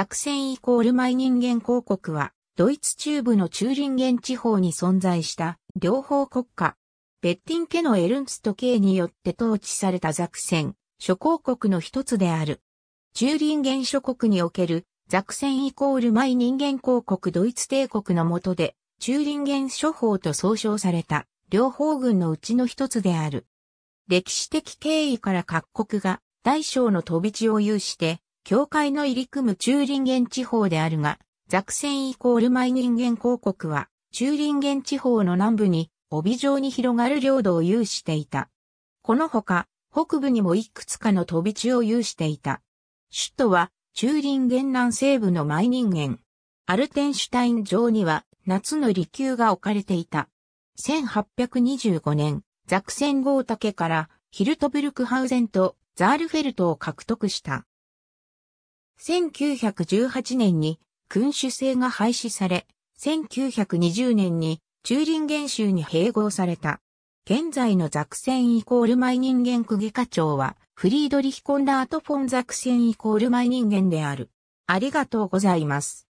ザクセンイコールマイ人間公国は、ドイツ中部のチューリンゲン地方に存在した両方国家。ベッティン家のエルンスト系によって統治されたザクセン、諸公国の一つである。チューリンゲン諸国におけるザクセンイコールマイ人間公国ドイツ帝国の下で、チューリンゲン諸法と総称された両方軍のうちの一つである。歴史的経緯から各国が大小の飛び地を有して教会の入り組む中林ー地方であるが、ザクセンイコールマイニンゲン公国は、中林ー地方の南部に、帯状に広がる領土を有していた。このほか、北部にもいくつかの飛び地を有していた。首都は、中林ー南西部のマイニンゲン。アルテンシュタイン城には、夏の離宮が置かれていた。1825年、ザクセン豪竹からヒルトブルクハウゼンとザールフェルトを獲得した。1918年に君主制が廃止され、1920年にンゲン州に併合された。現在のザクセンイコールマイ人間区議課長は、フリードリヒ・コンラート・フォン・ザクセンイコールマイ人間である。ありがとうございます。